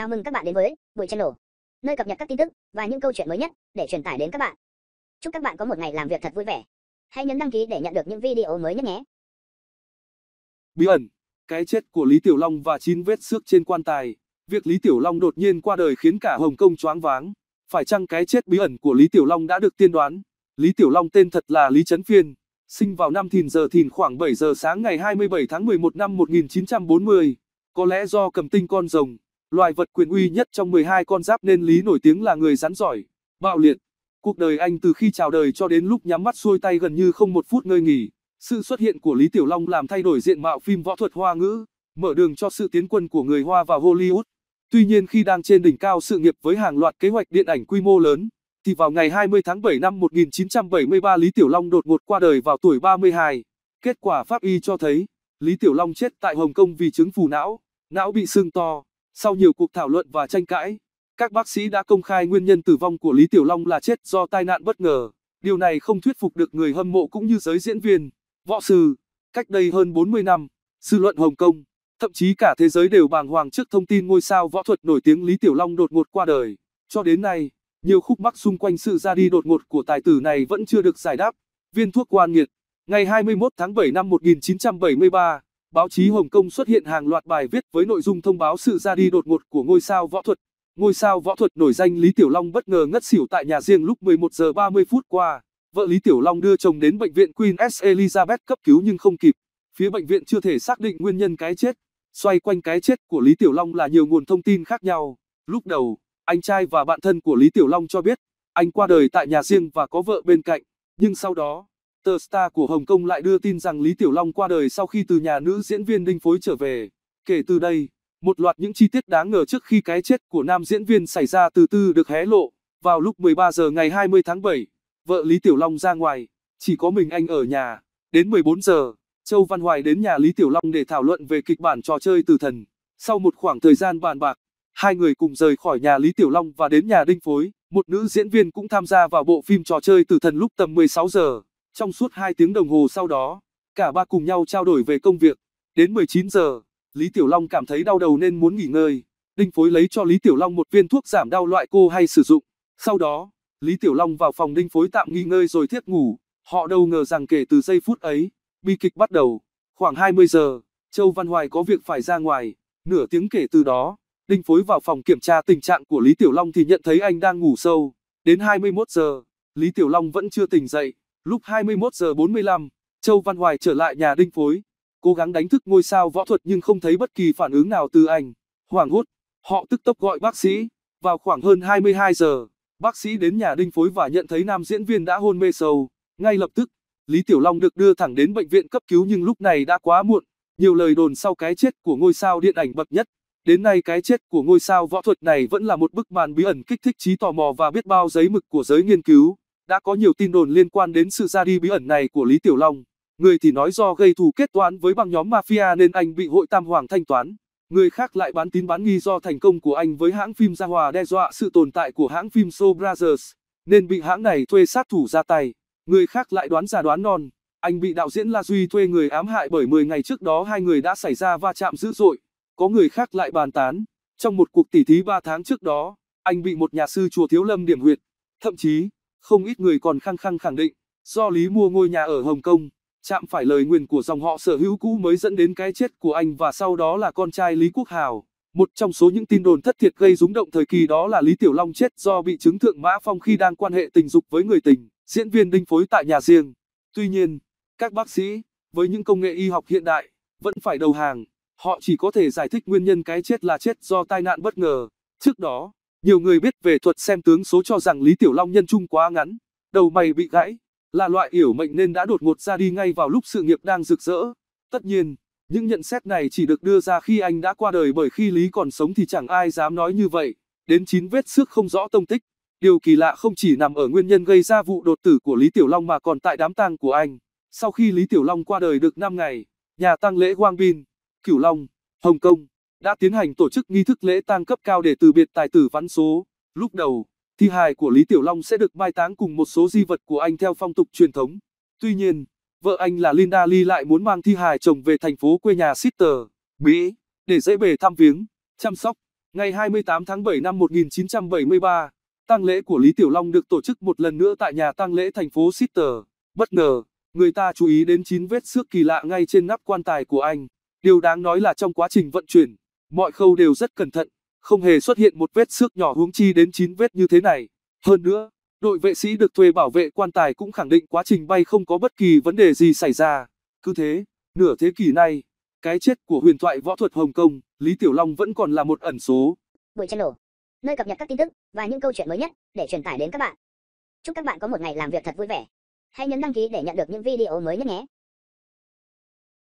Chào mừng các bạn đến với Buổi Channel, nơi cập nhật các tin tức và những câu chuyện mới nhất để truyền tải đến các bạn. Chúc các bạn có một ngày làm việc thật vui vẻ. Hãy nhấn đăng ký để nhận được những video mới nhất nhé. Bí ẩn, cái chết của Lý Tiểu Long và chín vết xước trên quan tài. Việc Lý Tiểu Long đột nhiên qua đời khiến cả Hồng Kông choáng váng. Phải chăng cái chết bí ẩn của Lý Tiểu Long đã được tiên đoán? Lý Tiểu Long tên thật là Lý Trấn Phiên, sinh vào năm thìn giờ thìn khoảng 7 giờ sáng ngày 27 tháng 11 năm 1940. Có lẽ do cầm tinh con rồng, Loài vật quyền uy nhất trong 12 con giáp nên Lý nổi tiếng là người rắn giỏi, bạo liệt. Cuộc đời anh từ khi chào đời cho đến lúc nhắm mắt xuôi tay gần như không một phút ngơi nghỉ. Sự xuất hiện của Lý Tiểu Long làm thay đổi diện mạo phim võ thuật Hoa ngữ, mở đường cho sự tiến quân của người Hoa vào Hollywood. Tuy nhiên khi đang trên đỉnh cao sự nghiệp với hàng loạt kế hoạch điện ảnh quy mô lớn, thì vào ngày 20 tháng 7 năm 1973 Lý Tiểu Long đột ngột qua đời vào tuổi 32. Kết quả pháp y cho thấy, Lý Tiểu Long chết tại Hồng Kông vì chứng phù não, não bị sưng to. Sau nhiều cuộc thảo luận và tranh cãi, các bác sĩ đã công khai nguyên nhân tử vong của Lý Tiểu Long là chết do tai nạn bất ngờ. Điều này không thuyết phục được người hâm mộ cũng như giới diễn viên, võ sư. Cách đây hơn 40 năm, dư luận Hồng Kông, thậm chí cả thế giới đều bàng hoàng trước thông tin ngôi sao võ thuật nổi tiếng Lý Tiểu Long đột ngột qua đời. Cho đến nay, nhiều khúc mắc xung quanh sự ra đi đột ngột của tài tử này vẫn chưa được giải đáp. Viên thuốc quan nghiệt, ngày 21 tháng 7 năm 1973, báo chí Hồng Kông xuất hiện hàng loạt bài viết với nội dung thông báo sự ra đi đột ngột của ngôi sao võ thuật. Ngôi sao võ thuật nổi danh Lý Tiểu Long bất ngờ ngất xỉu tại nhà riêng lúc 11 giờ 30 phút qua. Vợ Lý Tiểu Long đưa chồng đến bệnh viện Queen S. Elizabeth cấp cứu nhưng không kịp. Phía bệnh viện chưa thể xác định nguyên nhân cái chết. Xoay quanh cái chết của Lý Tiểu Long là nhiều nguồn thông tin khác nhau. Lúc đầu, anh trai và bạn thân của Lý Tiểu Long cho biết, anh qua đời tại nhà riêng và có vợ bên cạnh, nhưng sau đó Tờ Star của Hồng Kông lại đưa tin rằng Lý Tiểu Long qua đời sau khi từ nhà nữ diễn viên Đinh Phối trở về. Kể từ đây, một loạt những chi tiết đáng ngờ trước khi cái chết của nam diễn viên xảy ra từ từ được hé lộ. Vào lúc 13 giờ ngày 20 tháng 7, vợ Lý Tiểu Long ra ngoài, chỉ có mình anh ở nhà. Đến 14 giờ, Châu Văn Hoài đến nhà Lý Tiểu Long để thảo luận về kịch bản trò chơi tử thần. Sau một khoảng thời gian bàn bạc, hai người cùng rời khỏi nhà Lý Tiểu Long và đến nhà Đinh Phối, một nữ diễn viên cũng tham gia vào bộ phim trò chơi tử thần lúc tầm 16 giờ. Trong suốt 2 tiếng đồng hồ sau đó, cả ba cùng nhau trao đổi về công việc. Đến 19 giờ, Lý Tiểu Long cảm thấy đau đầu nên muốn nghỉ ngơi. Đinh Phối lấy cho Lý Tiểu Long một viên thuốc giảm đau loại cô hay sử dụng. Sau đó, Lý Tiểu Long vào phòng Đinh Phối tạm nghỉ ngơi rồi thiết ngủ. Họ đâu ngờ rằng kể từ giây phút ấy, bi kịch bắt đầu. Khoảng 20 giờ, Châu Văn Hoài có việc phải ra ngoài. Nửa tiếng kể từ đó, Đinh Phối vào phòng kiểm tra tình trạng của Lý Tiểu Long thì nhận thấy anh đang ngủ sâu. Đến 21 giờ, Lý Tiểu Long vẫn chưa tỉnh dậy. Lúc 21 giờ 45, Châu Văn Hoài trở lại nhà đinh phối, cố gắng đánh thức ngôi sao võ thuật nhưng không thấy bất kỳ phản ứng nào từ anh. Hoàng hốt, họ tức tốc gọi bác sĩ. Vào khoảng hơn 22 giờ, bác sĩ đến nhà đinh phối và nhận thấy nam diễn viên đã hôn mê sâu. Ngay lập tức, Lý Tiểu Long được đưa thẳng đến bệnh viện cấp cứu nhưng lúc này đã quá muộn. Nhiều lời đồn sau cái chết của ngôi sao điện ảnh bậc nhất. Đến nay cái chết của ngôi sao võ thuật này vẫn là một bức màn bí ẩn kích thích trí tò mò và biết bao giấy mực của giới nghiên cứu đã có nhiều tin đồn liên quan đến sự ra đi bí ẩn này của Lý Tiểu Long. Người thì nói do gây thù kết toán với băng nhóm mafia nên anh bị hội tam hoàng thanh toán. Người khác lại bán tín bán nghi do thành công của anh với hãng phim Gia Hòa đe dọa sự tồn tại của hãng phim Soul Brothers, nên bị hãng này thuê sát thủ ra tay. Người khác lại đoán giả đoán non, anh bị đạo diễn La Duy thuê người ám hại bởi 10 ngày trước đó hai người đã xảy ra va chạm dữ dội. Có người khác lại bàn tán, trong một cuộc tỉ thí 3 tháng trước đó, anh bị một nhà sư chùa Thiếu Lâm điểm huyệt. Thậm chí, không ít người còn khăng khăng khẳng định, do Lý mua ngôi nhà ở Hồng Kông, chạm phải lời nguyền của dòng họ sở hữu cũ mới dẫn đến cái chết của anh và sau đó là con trai Lý Quốc Hào. Một trong số những tin đồn thất thiệt gây rúng động thời kỳ đó là Lý Tiểu Long chết do bị chứng thượng mã phong khi đang quan hệ tình dục với người tình, diễn viên đinh phối tại nhà riêng. Tuy nhiên, các bác sĩ, với những công nghệ y học hiện đại, vẫn phải đầu hàng. Họ chỉ có thể giải thích nguyên nhân cái chết là chết do tai nạn bất ngờ. Trước đó, nhiều người biết về thuật xem tướng số cho rằng Lý Tiểu Long nhân trung quá ngắn, đầu mày bị gãy, là loại yểu mệnh nên đã đột ngột ra đi ngay vào lúc sự nghiệp đang rực rỡ. Tất nhiên, những nhận xét này chỉ được đưa ra khi anh đã qua đời bởi khi Lý còn sống thì chẳng ai dám nói như vậy. Đến chín vết xước không rõ tông tích, điều kỳ lạ không chỉ nằm ở nguyên nhân gây ra vụ đột tử của Lý Tiểu Long mà còn tại đám tang của anh. Sau khi Lý Tiểu Long qua đời được 5 ngày, nhà tang lễ Quang Bin, Cửu Long, Hồng Kông, đã tiến hành tổ chức nghi thức lễ tang cấp cao để từ biệt tài tử vãn số. Lúc đầu, thi hài của Lý Tiểu Long sẽ được mai táng cùng một số di vật của anh theo phong tục truyền thống. Tuy nhiên, vợ anh là Linda Lee lại muốn mang thi hài chồng về thành phố quê nhà Sister, Mỹ, để dễ bề thăm viếng, chăm sóc. Ngày 28 tháng 7 năm 1973, tang lễ của Lý Tiểu Long được tổ chức một lần nữa tại nhà tang lễ thành phố Sister. Bất ngờ, người ta chú ý đến chín vết xước kỳ lạ ngay trên nắp quan tài của anh. Điều đáng nói là trong quá trình vận chuyển, mọi khâu đều rất cẩn thận, không hề xuất hiện một vết xước nhỏ huống chi đến 9 vết như thế này. Hơn nữa, đội vệ sĩ được thuê bảo vệ quan tài cũng khẳng định quá trình bay không có bất kỳ vấn đề gì xảy ra. Cứ thế, nửa thế kỷ nay, cái chết của huyền thoại võ thuật Hồng Kông, Lý Tiểu Long vẫn còn là một ẩn số. Buổi channel, nơi cập nhật các tin tức và những câu chuyện mới nhất để truyền tải đến các bạn. Chúc các bạn có một ngày làm việc thật vui vẻ. Hãy nhấn đăng ký để nhận được những video mới nhất nhé.